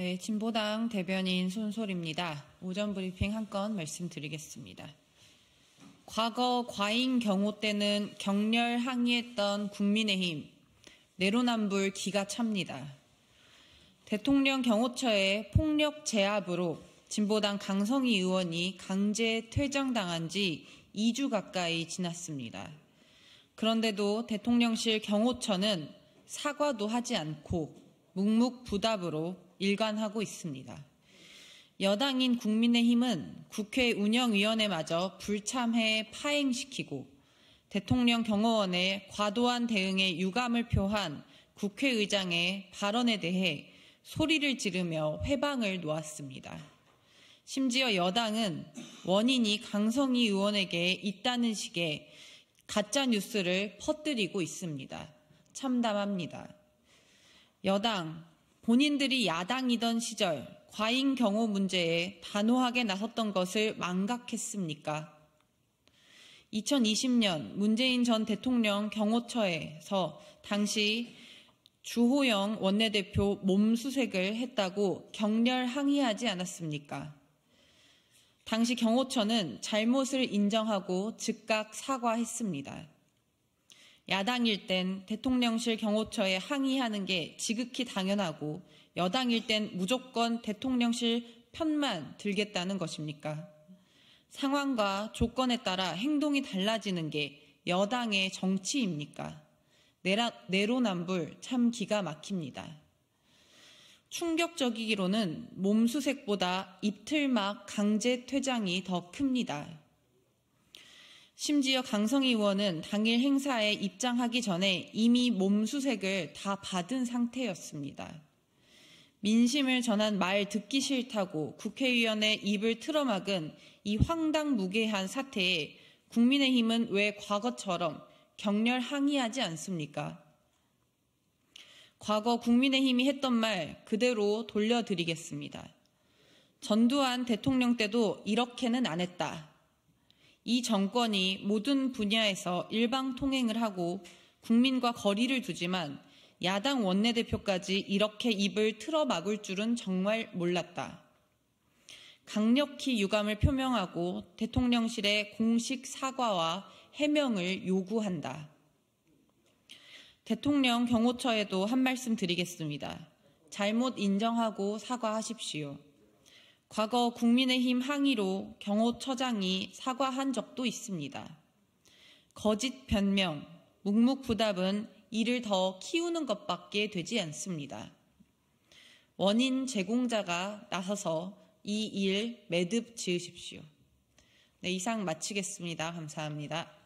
네, 진보당 대변인 손솔입니다. 오전 브리핑 한 건 말씀드리겠습니다. 과거 과잉 경호 때는 격렬 항의했던 국민의힘 내로남불 기가 찹니다. 대통령 경호처의 폭력 제압으로 진보당 강성희 의원이 강제 퇴장당한 지 2주 가까이 지났습니다. 그런데도 대통령실 경호처는 사과도 하지 않고 묵묵부답으로 일관하고 있습니다. 여당인 국민의힘은 국회 운영위원회마저 불참해 파행시키고 대통령 경호원의 과도한 대응에 유감을 표한 국회의장의 발언에 대해 소리를 지르며 회방을 놓았습니다. 심지어 여당은 원인이 강성희 의원에게 있다는 식의 가짜 뉴스를 퍼뜨리고 있습니다. 참담합니다. 여당, 본인들이 야당이던 시절 과잉 경호 문제에 단호하게 나섰던 것을 망각했습니까? 2020년 문재인 전 대통령 경호처에서 당시 주호영 원내대표 몸수색을 했다고 격렬 항의하지 않았습니까? 당시 경호처는 잘못을 인정하고 즉각 사과했습니다. 야당일 땐 대통령실 경호처에 항의하는 게 지극히 당연하고 여당일 땐 무조건 대통령실 편만 들겠다는 것입니까? 상황과 조건에 따라 행동이 달라지는 게 여당의 정치입니까? 내라, 내로남불 참 기가 막힙니다. 충격적이기로는 몸수색보다 입틀막 강제 퇴장이 더 큽니다. 심지어 강성희 의원은 당일 행사에 입장하기 전에 이미 몸수색을 다 받은 상태였습니다. 민심을 전한 말 듣기 싫다고 국회의원의 입을 틀어막은 이 황당무계한 사태에 국민의힘은 왜 과거처럼 격렬 항의하지 않습니까? 과거 국민의힘이 했던 말 그대로 돌려드리겠습니다. 전두환 대통령 때도 이렇게는 안 했다. 이 정권이 모든 분야에서 일방 통행을 하고 국민과 거리를 두지만 야당 원내대표까지 이렇게 입을 틀어 막을 줄은 정말 몰랐다. 강력히 유감을 표명하고 대통령실의 공식 사과와 해명을 요구한다. 대통령 경호처에도 한 말씀 드리겠습니다. 잘못 인정하고 사과하십시오. 과거 국민의힘 항의로 경호처장이 사과한 적도 있습니다. 거짓 변명, 묵묵부답은 이를 더 키우는 것밖에 되지 않습니다. 원인 제공자가 나서서 이 일 매듭 지으십시오. 네, 이상 마치겠습니다. 감사합니다.